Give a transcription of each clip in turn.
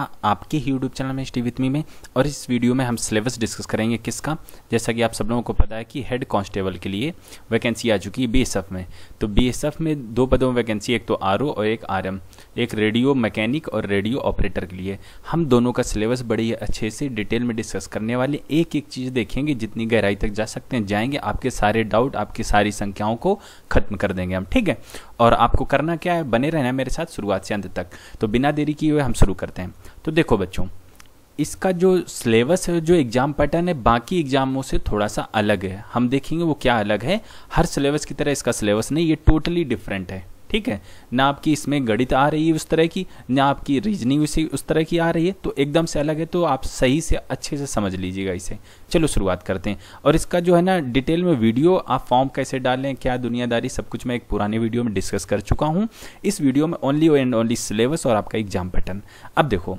आ, आपके ही YouTube channel में स्टी विथमी में और इस वीडियो में हम सिलेबस डिस्कस करेंगे किसका जैसा कि आप सब लोगों को पता है कि हेड कांस्टेबल के लिए वैकेंसी आ चुकी है बीएसएफ में तो बीएसएफ में दो पदों में वैकेंसी एक तो आर और एक आर एक रेडियो मैकेनिक और रेडियो ऑपरेटर के लिए हम दोनों का सिलेबस बड़ी अच्छे से डिटेल में डिस्कस करने वाले एक एक चीज़ देखेंगे जितनी गहराई तक जा सकते हैं जाएंगे आपके सारे डाउट आपकी सारी संख्याओं को खत्म कर देंगे हम ठीक है और आपको करना क्या है बने रहना मेरे साथ शुरुआत से अंत तक तो बिना देरी किए हुए हम शुरू करते हैं तो देखो बच्चों इसका जो सिलेबस है जो एग्ज़ाम पैटर्न है बाकी एग्ज़ामों से थोड़ा सा अलग है हम देखेंगे वो क्या अलग है हर सिलेबस की तरह इसका सिलेबस नहीं ये टोटली डिफरेंट है ठीक है ना आपकी इसमें गणित आ रही है उस तरह की ना आपकी रीजनिंग उसी उस तरह की आ रही है तो एकदम से अलग है तो आप सही से अच्छे से समझ लीजिएगा इसे चलो शुरुआत करते हैं और इसका जो है ना डिटेल में वीडियो आप फॉर्म कैसे डालें क्या दुनियादारी सब कुछ मैं एक पुराने वीडियो में डिस्कस कर चुका हूँ इस वीडियो में ओनली एंड ओनली सिलेबस और आपका एग्जाम पैटर्न अब देखो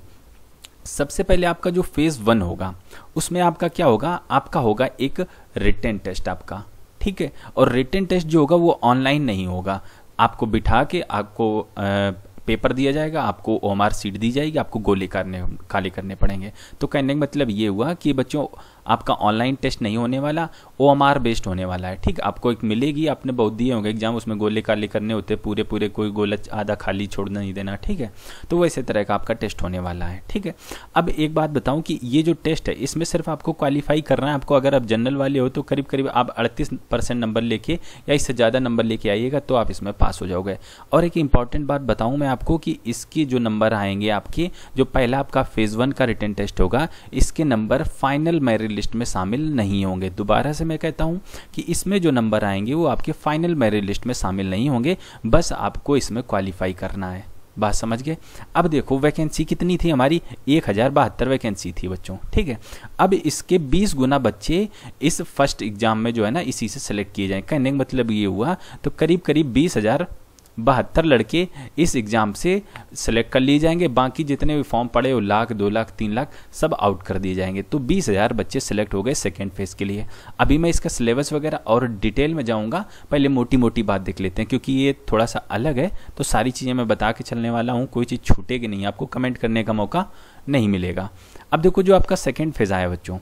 सबसे पहले आपका जो फेज वन होगा उसमें आपका क्या होगा आपका होगा एक रिटर्न टेस्ट आपका ठीक है और रिटर्न टेस्ट जो होगा वो ऑनलाइन नहीं होगा आपको बिठा के आपको आ, पेपर दिया जाएगा आपको ओमआर सीट दी जाएगी आपको गोले करने काले करने पड़ेंगे तो कहने का मतलब ये हुआ कि बच्चों आपका ऑनलाइन टेस्ट नहीं होने वाला ओ आर बेस्ड होने वाला है ठीक आपको एक मिलेगी आपने बहुत दिए होंगे एग्जाम उसमें गोले काले करने होते पूरे पूरे कोई गोला आधा खाली छोड़ना नहीं देना ठीक है तो वो इसी तरह का आपका टेस्ट होने वाला है ठीक है अब एक बात बताऊं कि ये जो टेस्ट है इसमें सिर्फ आपको क्वालिफाई करना है आपको अगर आप जनरल वाले हो तो करीब करीब आप अड़तीस परसेंट नंबर लेके या इससे ज़्यादा नंबर लेके आइएगा तो आप इसमें पास हो जाओगे और एक इंपॉर्टेंट बात बताऊँ मैं आपको कि इसके जो नंबर आएंगे आपके जो पहला आपका फेज़ वन का रिटर्न टेस्ट होगा इसके number final merit merit list में शामिल नहीं होंगे दोबारा से मैं कहता हूँ कि इसमें जो नंबर आएंगे वो आपके फाइनल मेरिट लिस्ट में शामिल नहीं होंगे बस आपको इसमें क्वालिफाई करना है बात समझ गए अब देखो वैकेंसी कितनी थी हमारी एक हज़ार बहत्तर वैकेंसी थी बच्चों ठीक है अब इसके बीस गुना बच्चे इस फर्स्ट एग्जाम में जो है ना इसी से सेलेक्ट किए जाएँ कहने का मतलब ये हुआ तो करीब करीब बीस हज़ार बहत्तर लड़के इस एग्ज़ाम से सिलेक्ट कर लिए जाएंगे बाकी जितने भी फॉर्म पड़े वो लाख दो लाख तीन लाख सब आउट कर दिए जाएंगे तो बीस हज़ार बच्चे सिलेक्ट हो गए सेकेंड फेज़ के लिए अभी मैं इसका सिलेबस वगैरह और डिटेल में जाऊँगा पहले मोटी मोटी बात देख लेते हैं क्योंकि ये थोड़ा सा अलग है तो सारी चीज़ें मैं बता के चलने वाला हूँ कोई चीज़ छूटेगी नहीं आपको कमेंट करने का मौका नहीं मिलेगा अब देखो जो आपका सेकेंड फेज़ आया बच्चों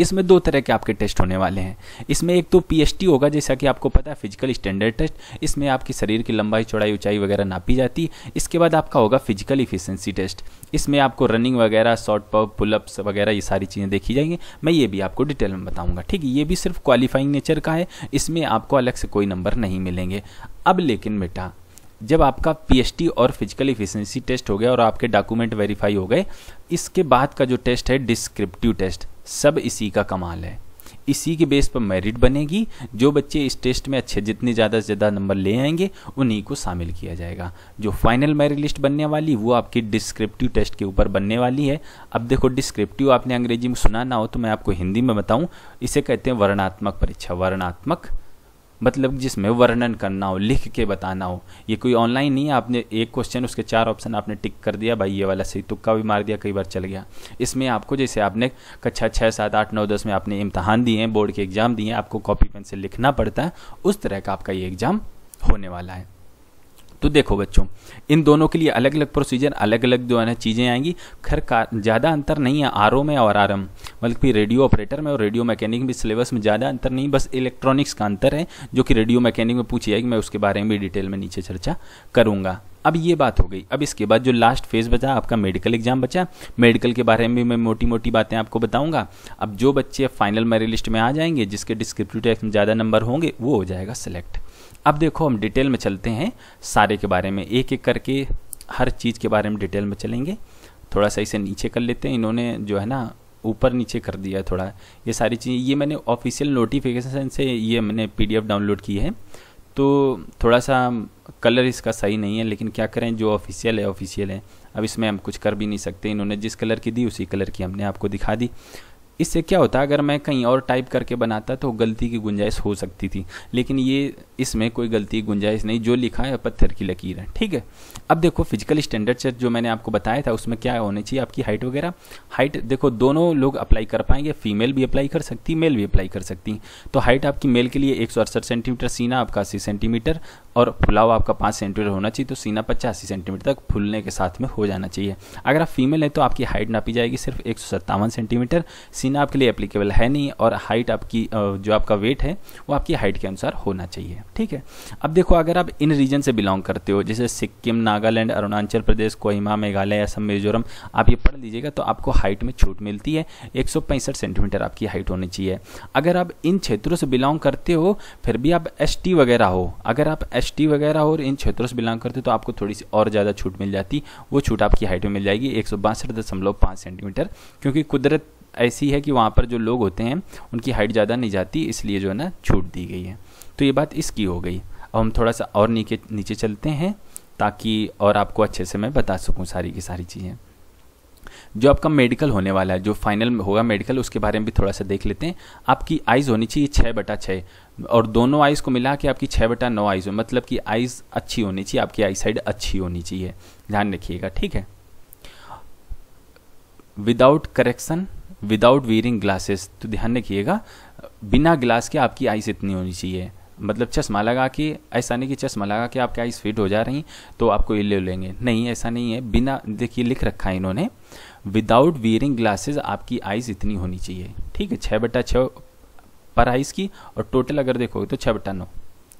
इसमें दो तरह के आपके टेस्ट होने वाले हैं इसमें एक तो पीएचटी होगा जैसा कि आपको पता है फिजिकल स्टैंडर्ड टेस्ट इसमें आपकी शरीर की लंबाई चौड़ाई ऊंचाई वगैरह नापी जाती है इसके बाद आपका होगा फिजिकल इफिशेंसी टेस्ट इसमें आपको रनिंग वगैरह शॉर्ट पब पुलअप्स वगैरह ये सारी चीज़ें देखी जाएंगी मैं ये भी आपको डिटेल में बताऊँगा ठीक है ये भी सिर्फ क्वालिफाइंग नेचर का है इसमें आपको अलग से कोई नंबर नहीं मिलेंगे अब लेकिन बेटा जब आपका पीएचटी और फिजिकल इफिशेंसी टेस्ट हो गया और आपके डॉक्यूमेंट वेरीफाई हो गए इसके बाद का जो टेस्ट है डिस्क्रिप्टिव टेस्ट सब इसी का कमाल है इसी के बेस पर मेरिट बनेगी जो बच्चे इस टेस्ट में अच्छे जितने ज़्यादा से ज़्यादा नंबर ले आएंगे उन्हीं को शामिल किया जाएगा जो फाइनल मेरिट लिस्ट बनने वाली वो आपकी डिस्क्रिप्टिव टेस्ट के ऊपर बनने वाली है अब देखो डिस्क्रिप्टिव आपने अंग्रेजी में सुना ना हो तो मैं आपको हिंदी में बताऊँ इसे कहते हैं वर्णात्मक परीक्षा वर्णात्मक मतलब जिसमें वर्णन करना हो लिख के बताना हो ये कोई ऑनलाइन नहीं है आपने एक क्वेश्चन उसके चार ऑप्शन आपने टिक कर दिया भाई ये वाला सही तुक्का भी मार दिया कई बार चल गया इसमें आपको जैसे आपने कक्षा छः सात आठ नौ दस में आपने इम्तहान दिए हैं बोर्ड के एग्ज़ाम दिए हैं आपको कॉपी पेन से लिखना पड़ता है उस तरह का आपका ये एग्ज़ाम होने वाला है तो देखो बच्चों इन दोनों के लिए अलग अलग प्रोसीजर अलग अलग जो है ना चीज़ें आएंगी खैर ज़्यादा अंतर नहीं है आर में और आर बल्कि रेडियो ऑपरेटर में और रेडियो मैकेनिक में सिलेबस में ज़्यादा अंतर नहीं बस इलेक्ट्रॉनिक्स का अंतर है जो कि रेडियो मैकेनिक में पूछी जाएगी मैं उसके बारे में भी डिटेल में नीचे चर्चा करूँगा अब ये बात हो गई अब इसके बाद जो लास्ट फेज बचा आपका मेडिकल एग्जाम बचा मेडिकल के बारे में भी मैं मोटी मोटी बातें आपको बताऊंगा अब जो बच्चे फाइनल मेरी लिस्ट में आ जाएंगे जिसके डिस्क्रिप्टिव टेस्ट में ज़्यादा नंबर होंगे वो हो जाएगा सिलेक्ट अब देखो हम डिटेल में चलते हैं सारे के बारे में एक एक करके हर चीज़ के बारे में डिटेल में चलेंगे थोड़ा सा इसे नीचे कर लेते हैं इन्होंने जो है ना ऊपर नीचे कर दिया है थोड़ा ये सारी चीज़ें ये मैंने ऑफिशियल नोटिफिकेशन से ये मैंने पीडीएफ डाउनलोड की है तो थोड़ा सा कलर इसका सही नहीं है लेकिन क्या करें जो ऑफिशियल है ऑफिशियल है अब इसमें हम कुछ कर भी नहीं सकते इन्होंने जिस कलर की दी उसी कलर की हमने आपको दिखा दी इससे क्या होता अगर मैं कहीं और टाइप करके बनाता तो गलती की गुंजाइश हो सकती थी लेकिन ये इसमें कोई गलती की गुंजाइश नहीं जो लिखा है पत्थर की लकीर है ठीक है अब देखो फिजिकल स्टैंडर्ड से जो मैंने आपको बताया था उसमें क्या होनी चाहिए आपकी हाइट वगैरह हाइट देखो दोनों लोग अप्लाई कर पाएंगे फीमेल भी अप्लाई कर सकती मेल भी अप्लाई कर सकती तो हाइट आपकी मेल के लिए एक सेंटीमीटर सीना आपका अस्सी सेंटीमीटर और फुलाव आपका पाँच सेंटीमीटर होना चाहिए तो सीना पचासी सेंटीमीटर तक फूलने के साथ में हो जाना चाहिए अगर आप फीमेल हैं तो आपकी हाइट नापी जाएगी सिर्फ एक सेंटीमीटर सीना आपके लिए एप्लीकेबल है नहीं और हाइट आपकी जो आपका वेट है वो आपकी हाइट के अनुसार होना चाहिए ठीक है अब देखो अगर आप इन रीजन से बिलोंग करते हो जैसे सिक्किम नागालैंड अरुणाचल प्रदेश कोहिमा मेघालय असम मिजोरम आप ये पढ़ लीजिएगा तो आपको हाइट में छूट मिलती है एक सेंटीमीटर आपकी हाइट होनी चाहिए अगर आप इन क्षेत्रों से बिलोंग करते हो फिर भी आप एस वगैरह हो अगर आप एस एसटी वगैरह और इन क्षेत्रों से बिलोंग करते तो आपको थोड़ी सी और ज़्यादा छूट मिल जाती वो छूट आपकी हाइट में मिल जाएगी एक सेंटीमीटर क्योंकि कुदरत ऐसी है कि वहाँ पर जो लोग होते हैं उनकी हाइट ज़्यादा नहीं जाती इसलिए जो है ना छूट दी गई है तो ये बात इसकी हो गई अब हम थोड़ा सा और नीचे नीचे चलते हैं ताकि और आपको अच्छे से मैं बता सकूँ सारी की सारी चीज़ें जो आपका मेडिकल होने वाला है जो फाइनल होगा मेडिकल उसके बारे में भी थोड़ा सा देख लेते हैं आपकी आइज़ होनी चाहिए छः बटा छः और दोनों आइज़ को मिला के आपकी छः बटा नौ आइज़ हो मतलब कि आइज़ अच्छी होनी चाहिए आपकी आई साइड अच्छी होनी चाहिए ध्यान रखिएगा ठीक है without correction without wearing glasses तो ध्यान रखिएगा बिना ग्लास के आपकी आइस इतनी होनी चाहिए मतलब चश्मा लगा के ऐसा नहीं कि चश्मा लगा के आपकी आइस फिट हो जा रही तो आपको ये ले लेंगे नहीं ऐसा नहीं है बिना देखिए लिख रखा है इन्होंने विदाउट वेयरिंग ग्लासेस आपकी आइस इतनी होनी चाहिए ठीक है छः बटा छः पर हाइस की और टोटल अगर देखोगे तो छः बटा नौ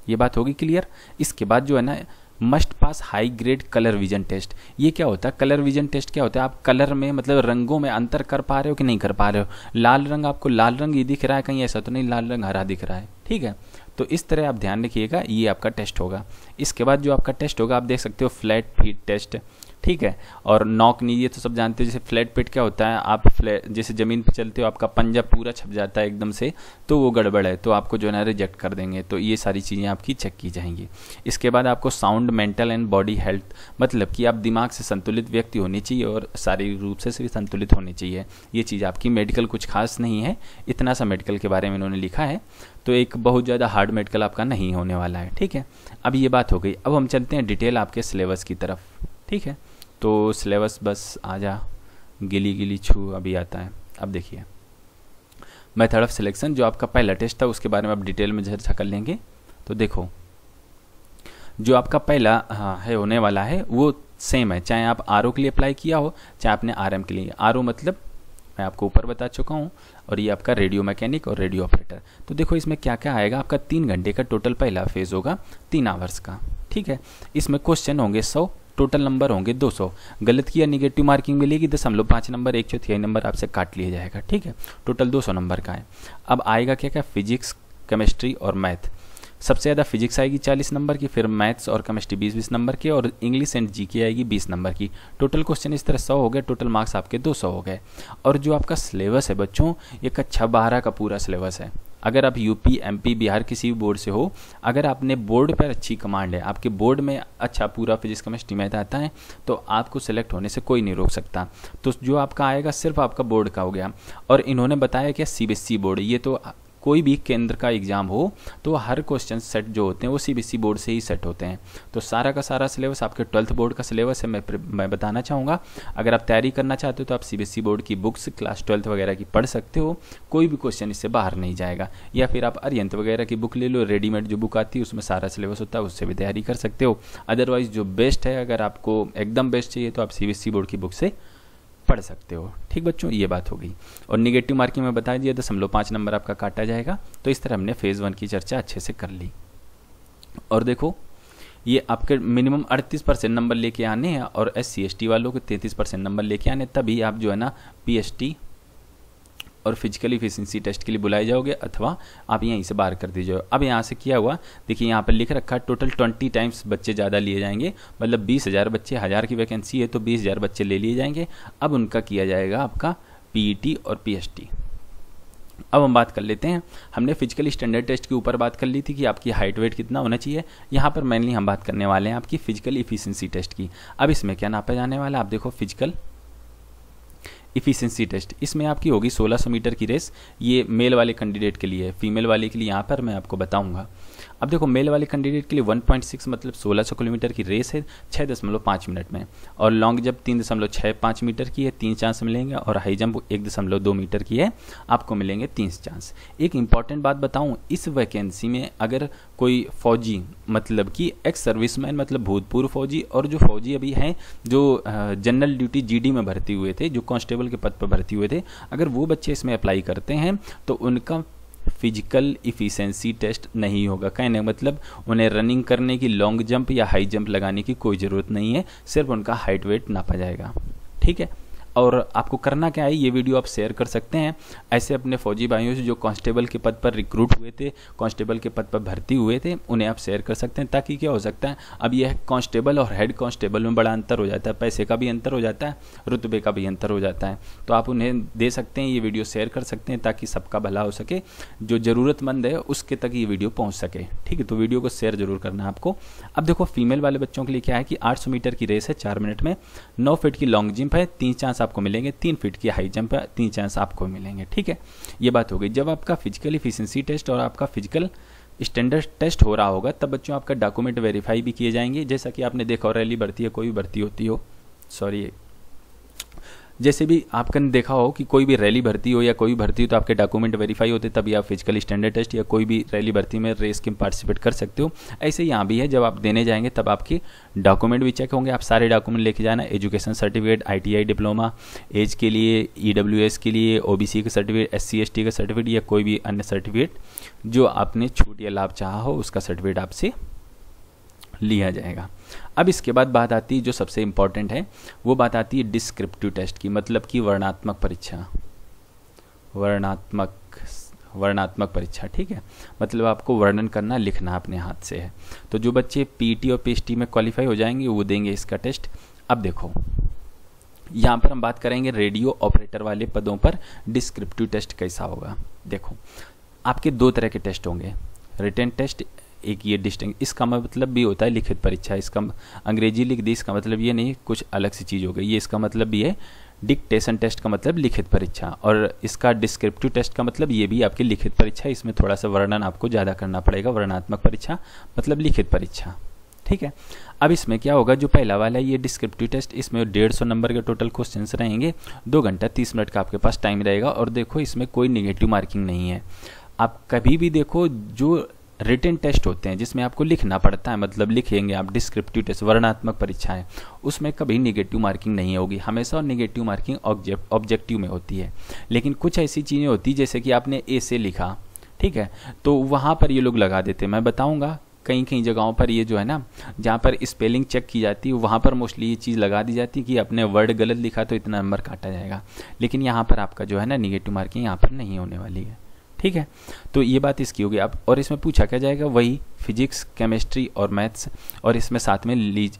ये बात होगी क्लियर इसके बाद जो है ना must pass high grade colour vision test ये क्या होता है कलर विजन टेस्ट क्या होता है आप कलर में मतलब रंगों में अंतर कर पा रहे हो कि नहीं कर पा रहे हो लाल रंग आपको लाल रंग ही दिख रहा है कहीं ऐसा तो नहीं लाल रंग हरा दिख रहा है ठीक है तो इस तरह आप ध्यान रखिएगा ये आपका टेस्ट होगा इसके बाद जो आपका टेस्ट होगा आप देख सकते हो फ्लैट फीट टेस्ट ठीक है और नॉक नहीं ये तो सब जानते हो जैसे फ्लैट पेट क्या होता है आप फ्लैट जैसे ज़मीन पे चलते हो आपका पंजा पूरा छप जाता है एकदम से तो वो गड़बड़ है तो आपको जो है ना रिजेक्ट कर देंगे तो ये सारी चीज़ें आपकी चेक की जाएंगी इसके बाद आपको sound mental and body health मतलब कि आप दिमाग से संतुलित व्यक्ति होनी चाहिए और शारीरिक रूप से भी संतुलित होनी चाहिए ये चीज़ आपकी मेडिकल कुछ खास नहीं है इतना सा मेडिकल के बारे में इन्होंने लिखा है तो एक बहुत ज़्यादा हार्ड मेडिकल आपका नहीं होने वाला है ठीक है अब ये बात हो गई अब हम चलते हैं डिटेल आपके सिलेबस की तरफ ठीक है तो सिलेबस बस आ जा गिली गिली छू अभी आता है अब देखिए मेथड ऑफ सिलेक्शन जो आपका पहला टेस्ट था उसके बारे में आप डिटेल में चर्चा कर लेंगे तो देखो जो आपका पहला हाँ है होने वाला है वो सेम है चाहे आप आर के लिए अप्लाई किया हो चाहे आपने आर के लिए आर मतलब मैं आपको ऊपर बता चुका हूँ और ये आपका रेडियो मैकेनिक और रेडियो ऑपरेटर तो देखो इसमें क्या क्या आएगा आपका तीन घंटे का टोटल पहला फेज होगा तीन आवर्स का ठीक है इसमें क्वेश्चन होंगे सौ टोटल नंबर होंगे 200 गलत किया निगेटिव मार्किंग मिलेगी दशमलव पाँच नंबर एक चौथाई नंबर आपसे काट लिया जाएगा ठीक है टोटल 200 नंबर का है अब आएगा क्या क्या फिजिक्स केमिस्ट्री और मैथ सबसे ज़्यादा फिजिक्स आएगी 40 नंबर की फिर मैथ्स और केमिस्ट्री 20 बीस नंबर की और इंग्लिश एंड जीके आएगी 20 नंबर की टोटल क्वेश्चन इस तरह सौ हो गए टोटल मार्क्स आपके 200 हो गए और जो आपका सिलेबस है बच्चों ये कक्षा बारह का पूरा सिलेबस है अगर आप यूपी एमपी बिहार किसी भी बोर्ड से हो अगर आपने बोर्ड पर अच्छी कमांड है आपके बोर्ड में अच्छा पूरा फिजिक्स केमिस्ट्री मैथ आता है तो आपको सेलेक्ट होने से कोई नहीं रोक सकता तो जो आपका आएगा सिर्फ आपका बोर्ड का हो गया और इन्होंने बताया कि सी बोर्ड ये तो कोई भी केंद्र का एग्ज़ाम हो तो हर क्वेश्चन सेट जो होते हैं वो सीबीएसई बोर्ड से ही सेट होते हैं तो सारा का सारा सिलेबस आपके ट्वेल्थ बोर्ड का सिलेबस है मैं मैं बताना चाहूँगा अगर आप तैयारी करना चाहते हो तो आप सीबीएसई बोर्ड की बुक्स क्लास ट्वेल्थ वगैरह की पढ़ सकते हो कोई भी क्वेश्चन इससे बाहर नहीं जाएगा या फिर आप अरियंत वगैरह की बुक ले लो रेडीमेड जो बुक आती है उसमें सारा सिलेबस होता है उससे भी तैयारी कर सकते हो अदरवाइज जो बेस्ट है अगर आपको एकदम बेस्ट चाहिए तो आप सी बोर्ड की बुक से पढ़ सकते हो ठीक बच्चों ये बात हो गई और निगेटिव मार्किंग में बता दिया दशमलव पाँच नंबर आपका काटा जाएगा तो इस तरह हमने फेज़ वन की चर्चा अच्छे से कर ली और देखो ये आपके मिनिमम 38 परसेंट नंबर लेके आने हैं और एस सी वालों के 33 परसेंट नंबर लेके आने तभी आप जो है ना पी और फिजिकल इफिशेंसी टेस्ट के लिए बुलाए जाओगे अथवा आप यहीं से बाहर कर दीजिए अब यहाँ से किया हुआ देखिए यहाँ पर लिख रखा टोटल ट्वेंटी टाइम्स बच्चे ज़्यादा लिए जाएंगे मतलब बीस हज़ार बच्चे हज़ार की वैकेंसी है तो बीस हज़ार बच्चे ले लिए जाएंगे अब उनका किया जाएगा आपका पी e और पी अब हम बात कर लेते हैं हमने फिजिकल स्टैंडर्ड टेस्ट के ऊपर बात कर ली थी कि आपकी हाइट वेट कितना होना चाहिए यहाँ पर मेनली हम बात करने वाले हैं आपकी फिजिकल इफिशियंसी टेस्ट की अब इसमें क्या नापा जाने वाला आप देखो फिजिकल इफिशियंसी टेस्ट इसमें आपकी होगी 1600 मीटर की रेस ये मेल वाले कैंडिडेट के लिए है फीमेल वाले के लिए यहाँ पर मैं आपको बताऊँगा अब देखो मेल वाले कैंडिडेट के लिए 1.6 मतलब 1600 किलोमीटर की रेस है पाँच मिनट में और लॉन्ग जंप पाँच मीटर की है तीन चांस मिलेंगे और हाई जंप दो मीटर की है आपको मिलेंगे तीन चांस एक इंपॉर्टेंट बात बताऊँ इस वैकेंसी में अगर कोई फौजी मतलब कि एक्स सर्विसमैन मतलब भूतपूर्व फौजी और जो फौजी अभी हैं जो जनरल ड्यूटी जी में भर्ती हुए थे जो कॉन्स्टेबल के पद पर भर्ती हुए थे अगर वो बच्चे इसमें अप्लाई करते हैं तो उनका फिजिकल इफिशेंसी टेस्ट नहीं होगा कहने मतलब उन्हें रनिंग करने की लॉन्ग जंप या हाई जंप लगाने की कोई ज़रूरत नहीं है सिर्फ उनका हाइट वेट नापा जाएगा ठीक है और आपको करना क्या है ये वीडियो आप शेयर कर सकते हैं ऐसे अपने फौजी भाइयों से जो कांस्टेबल के पद पर रिक्रूट हुए थे कांस्टेबल के पद पर भर्ती हुए थे उन्हें आप शेयर कर सकते हैं ताकि क्या हो सकता है अब यह कांस्टेबल और हेड कांस्टेबल में बड़ा अंतर हो जाता है पैसे का भी अंतर हो जाता है रुतबे का भी अंतर हो जाता है तो आप उन्हें दे सकते हैं ये वीडियो शेयर कर सकते हैं ताकि सबका भला हो सके जो ज़रूरतमंद है उसके तक ये वीडियो पहुँच सके ठीक है तो वीडियो को शेयर जरूर करना आपको अब देखो फीमेल वाले बच्चों के लिए क्या है कि आठ मीटर की रेस है चार मिनट में नौ फीट की लॉन्ग जिम्प है तीन चांस आपको मिलेंगे तीन फीट की हाई जंप तीन चांस आपको मिलेंगे ठीक है ये बात हो गई जब आपका फिजिकल इफिशेंसी टेस्ट और आपका फिजिकल स्टैंडर्ड टेस्ट हो रहा होगा तब बच्चों आपका डॉक्यूमेंट वेरीफाई भी किए जाएंगे जैसा कि आपने देखा और रैली भर्ती है कोई भी भर्ती होती हो सॉरी जैसे भी आपने देखा हो कि कोई भी रैली भर्ती हो या कोई भी भर्ती हो तो आपके डॉक्यूमेंट वेरीफाई होते तभी आप फिजिकल स्टैंडर्ड टेस्ट या कोई भी रैली भर्ती में रेस के पार्टिसिपेट कर सकते हो ऐसे यहाँ भी है जब आप देने जाएंगे तब आपके डॉक्यूमेंट भी चेक होंगे आप सारे डॉक्यूमेंट लेके जाना education certificate I diploma age के लिए ई e के लिए ओ का सर्टिफिकेट एस सी का सर्टिफिकेट या कोई भी अन्य सर्टिफिकेट जो आपने छूट या लाभ चाह हो उसका सर्टिफिकेट आपसे लिया जाएगा अब इसके बाद बात आती है जो सबसे इम्पॉर्टेंट है वो बात आती है डिस्क्रिप्टिव टेस्ट की मतलब कि वर्णात्मक परीक्षा वर्णात्मक वर्णात्मक परीक्षा ठीक है मतलब आपको वर्णन करना लिखना अपने हाथ से है तो जो बच्चे पीटी और पीएचटी में क्वालिफाई हो जाएंगे वो देंगे इसका टेस्ट अब देखो यहाँ पर हम बात करेंगे रेडियो ऑपरेटर वाले पदों पर डिस्क्रिप्टिव टेस्ट कैसा होगा देखो आपके दो तरह के टेस्ट होंगे रिटर्न टेस्ट एक ये डिस्टिंग इसका मतलब भी होता है लिखित परीक्षा इसका अंग्रेजी लिख दी इसका मतलब ये नहीं कुछ अलग सी चीज़ हो गई ये इसका मतलब भी है डिक्टेशन टेस्ट का मतलब लिखित परीक्षा और इसका डिस्क्रिप्टिव टेस्ट का मतलब ये भी आपकी लिखित परीक्षा इसमें थोड़ा सा वर्णन आपको ज़्यादा करना पड़ेगा वर्णात्मक परीक्षा मतलब लिखित परीक्षा ठीक है अब इसमें क्या होगा जो पहला वाला है ये डिस्क्रिप्टिव टेस्ट इसमें डेढ़ सौ नंबर के टोटल क्वेश्चंस रहेंगे दो घंटा तीस मिनट का आपके पास टाइम रहेगा और देखो इसमें कोई निगेटिव मार्किंग नहीं है आप कभी भी देखो जो रिटर्न टेस्ट होते हैं जिसमें आपको लिखना पड़ता है मतलब लिखेंगे आप डिस्क्रिप्टिव टेस्ट वर्णात्मक परीक्षाएं उसमें कभी निगेटिव मार्किंग नहीं होगी हमेशा निगेटिव मार्किंग ऑब्जेक्टिव में होती है लेकिन कुछ ऐसी चीज़ें होती जैसे कि आपने ए से लिखा ठीक है तो वहाँ पर ये लोग लगा देते मैं बताऊँगा कहीं कहीं जगहों पर ये जो है ना जहाँ पर स्पेलिंग चेक की जाती है वहाँ पर मोस्टली ये चीज़ लगा दी जाती है कि आपने वर्ड गलत लिखा तो इतना नंबर काटा जाएगा लेकिन यहाँ पर आपका जो है ना निगेटिव मार्किंग यहाँ पर नहीं होने वाली है ठीक है तो ये बात इसकी होगी अब और इसमें पूछा क्या जाएगा वही फिजिक्स केमिस्ट्री और मैथ्स और इसमें साथ में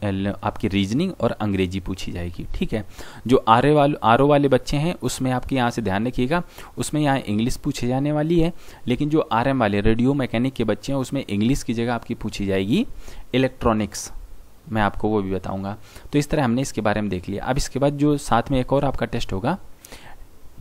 आपकी रीजनिंग और अंग्रेजी पूछी जाएगी ठीक है जो आर वाले आर वाले बच्चे हैं उसमें आपके यहाँ से ध्यान रखिएगा उसमें यहाँ इंग्लिश पूछी जाने वाली है लेकिन जो आर वाले रेडियो मैकेनिक के बच्चे हैं उसमें इंग्लिश की जगह आपकी पूछी जाएगी इलेक्ट्रॉनिक्स मैं आपको वो भी बताऊंगा तो इस तरह हमने इसके बारे में देख लिया अब इसके बाद जो साथ में एक और आपका टेस्ट होगा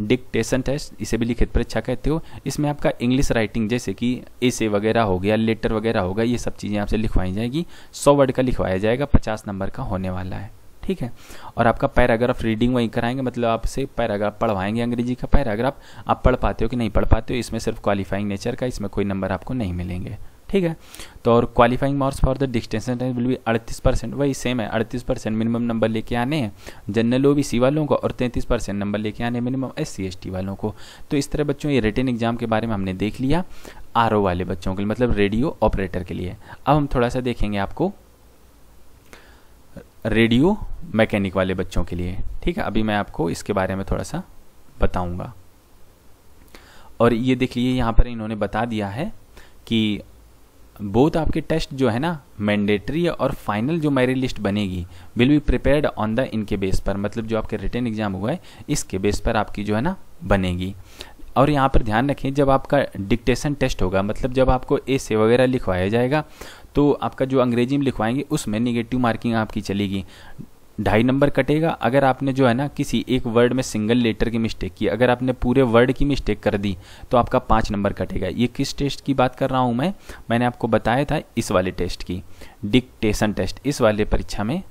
डिक्टेशन टेस्ट इसे भी लिखित परीक्षा कहते हो इसमें आपका इंग्लिश राइटिंग जैसे कि एसे वगैरह हो गया लेटर वगैरह होगा ये सब चीज़ें आपसे लिखवाई जाएगी सौ वर्ड का लिखवाया जाएगा पचास नंबर का होने वाला है ठीक है और आपका पैराग्राफ रीडिंग वहीं कराएंगे मतलब आपसे पैराग्राफ पढ़वाएंगे अंग्रेजी का पैराग्राफ आप पढ़ पाते हो कि नहीं पढ़ पाते हो इसमें सिर्फ क्वालिफाइंग नेचर का इसमें कोई नंबर आपको नहीं मिलेंगे ठीक है तो और qualifying marks for the distance distinction will भी अड़तीस परसेंट वही सेम है अड़तीस परसेंट मिनिमम नंबर लेके आने हैं जनरल ओ बी वालों को और तैंतीस परसेंट नंबर लेके आने हैं minimum S C S T वालों को तो इस तरह बच्चों ये रिटर्न एग्जाम के बारे में हमने देख लिया आर ओ वाले बच्चों के लिए मतलब रेडियो ऑपरेटर के लिए अब हम थोड़ा सा देखेंगे आपको रेडियो मैकेनिक वाले बच्चों के लिए ठीक है अभी मैं आपको इसके बारे में थोड़ा सा बताऊंगा और ये देख लीजिए यहाँ पर इन्होंने बता दिया है कि बोथ आपके टेस्ट जो है ना मैंडेटरी और फाइनल जो मेरी लिस्ट बनेगी will be prepared on the इनके बेस पर मतलब जो आपके रिटर्न एग्जाम हुआ है इसके बेस पर आपकी जो है ना बनेगी और यहाँ पर ध्यान रखें जब आपका डिक्टेशन टेस्ट होगा मतलब जब आपको ए से वगैरह लिखवाया जाएगा तो आपका जो अंग्रेजी में लिखवाएंगे उसमें निगेटिव मार्किंग आपकी चलेगी ढाई नंबर कटेगा अगर आपने जो है ना किसी एक वर्ड में सिंगल लेटर की मिस्टेक की अगर आपने पूरे वर्ड की मिस्टेक कर दी तो आपका पाँच नंबर कटेगा ये किस टेस्ट की बात कर रहा हूँ मैं मैंने आपको बताया था इस वाले टेस्ट की डिक्टेशन टेस्ट इस वाले परीक्षा में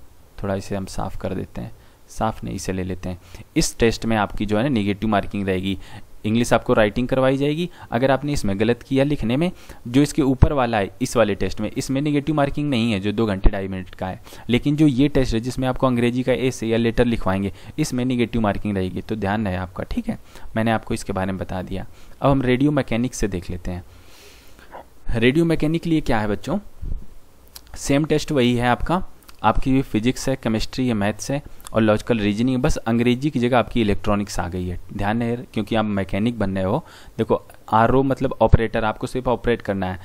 थोड़ा इसे हम साफ कर देते हैं साफ नहीं इसे ले लेते हैं इस टेस्ट में आपकी जो है ना निगेटिव मार्किंग रहेगी इंग्लिश आपको राइटिंग करवाई जाएगी अगर आपने इसमें गलत किया लिखने में जो इसके ऊपर वाला है इस वाले टेस्ट में इसमें निगेटिव मार्किंग नहीं है जो दो घंटे ढाई मिनट का है लेकिन जो ये टेस्ट है जिसमें आपको अंग्रेजी का एस या लेटर लिखवाएंगे इसमें निगेटिव मार्किंग रहेगी तो ध्यान रहे आपका ठीक है मैंने आपको इसके बारे में बता दिया अब हम रेडियो मैकेनिक से देख लेते हैं रेडियो मैकेनिक लिए क्या है बच्चों सेम टेस्ट वही है आपका आपकी फिजिक्स है केमिस्ट्री है मैथ्स है और लॉजिकल रीजनिंग बस अंग्रेजी की जगह आपकी इलेक्ट्रॉनिक्स आ गई है ध्यान है क्योंकि आप मैकेनिक बन रहे हो देखो आर मतलब ऑपरेटर आपको सिर्फ ऑपरेट करना है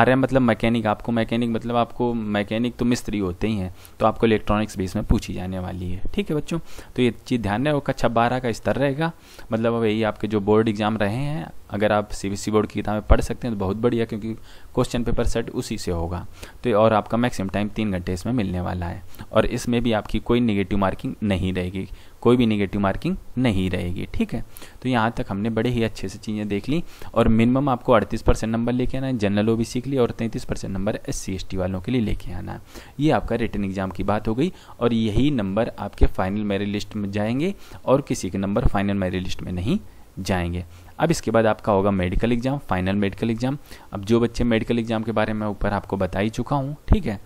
आर एम मतलब मैकेनिक आपको मैकेनिक मतलब आपको मैकेनिक तो मिस्त्री होते ही हैं तो आपको इलेक्ट्रॉनिक्स भी इसमें पूछी जाने वाली है ठीक है बच्चों तो ये चीज़ ध्यान रहे कक्षा बारह का स्तर रहेगा मतलब अब यही आपके जो बोर्ड एग्जाम रहे हैं अगर आप सी बोर्ड की किताबें पढ़ सकते हैं तो बहुत बढ़िया क्योंकि क्वेश्चन पेपर सेट उसी से होगा तो और आपका मैक्सिमम टाइम तीन घंटे इसमें मिलने वाला है और इसमें भी आपकी कोई निगेटिव मार्किंग नहीं रहेगी कोई भी निगेटिव मार्किंग नहीं रहेगी ठीक है तो यहाँ तक हमने बड़े ही अच्छे से चीज़ें देख ली और मिनिमम आपको अड़तीस परसेंट नंबर लेके आना है जनरल ओ के लिए और तैंतीस परसेंट नंबर एस सी वालों के लिए लेके आना है ये आपका रिटर्न एग्जाम की बात हो गई और यही नंबर आपके फाइनल मेरिट लिस्ट में जाएंगे और किसी के नंबर फाइनल मेरिट लिस्ट में नहीं जाएंगे अब इसके बाद आपका होगा medical exam final medical exam अब जो बच्चे मेडिकल एग्जाम के बारे में ऊपर आपको बता ही चुका हूँ ठीक है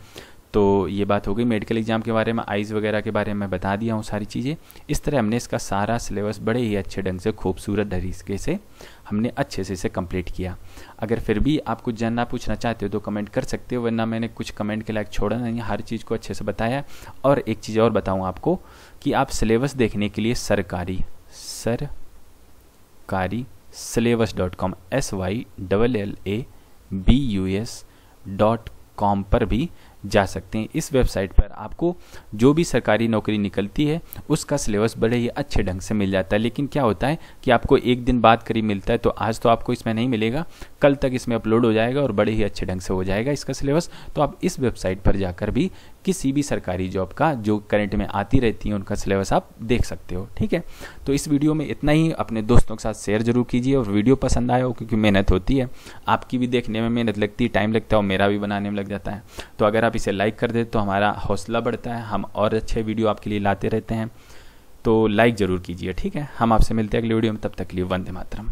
तो ये बात हो गई मेडिकल एग्ज़ाम के बारे में आइज़ वगैरह के बारे में बता दिया हूँ सारी चीज़ें इस तरह हमने इसका सारा सिलेबस बड़े ही अच्छे ढंग से खूबसूरत तरीके से हमने अच्छे से इसे कंप्लीट किया अगर फिर भी आप कुछ जानना पूछना चाहते हो तो कमेंट कर सकते हो वरना मैंने कुछ कमेंट के लायक छोड़ा नहीं हर चीज़ को अच्छे से बताया और एक चीज़ और बताऊँ आपको कि आप सिलेबस देखने के लिए सरकारी सरकारी syllabus dot com S Y double L A B U S dot com पर भी जा सकते हैं इस वेबसाइट पर आपको जो भी सरकारी नौकरी निकलती है उसका सिलेबस बड़े ही अच्छे ढंग से मिल जाता है लेकिन क्या होता है कि आपको एक दिन बाद करीब मिलता है तो आज तो आपको इसमें नहीं मिलेगा कल तक इसमें अपलोड हो जाएगा और बड़े ही अच्छे ढंग से हो जाएगा इसका सिलेबस तो आप इस वेबसाइट पर जाकर भी किसी भी सरकारी जॉब का जो करंट में आती रहती है उनका सिलेबस आप देख सकते हो ठीक है तो इस वीडियो में इतना ही अपने दोस्तों के साथ शेयर जरूर कीजिए और वीडियो पसंद आया हो क्योंकि मेहनत होती है आपकी भी देखने में मेहनत लगती है टाइम लगता है और मेरा भी बनाने में लग जाता है तो अगर आप इसे लाइक कर दे तो हमारा हौसला बढ़ता है हम और अच्छे वीडियो आपके लिए लाते रहते हैं तो लाइक ज़रूर कीजिए ठीक है हम आपसे मिलते हैं अगले वीडियो में तब तक के लिए वंदे मातरम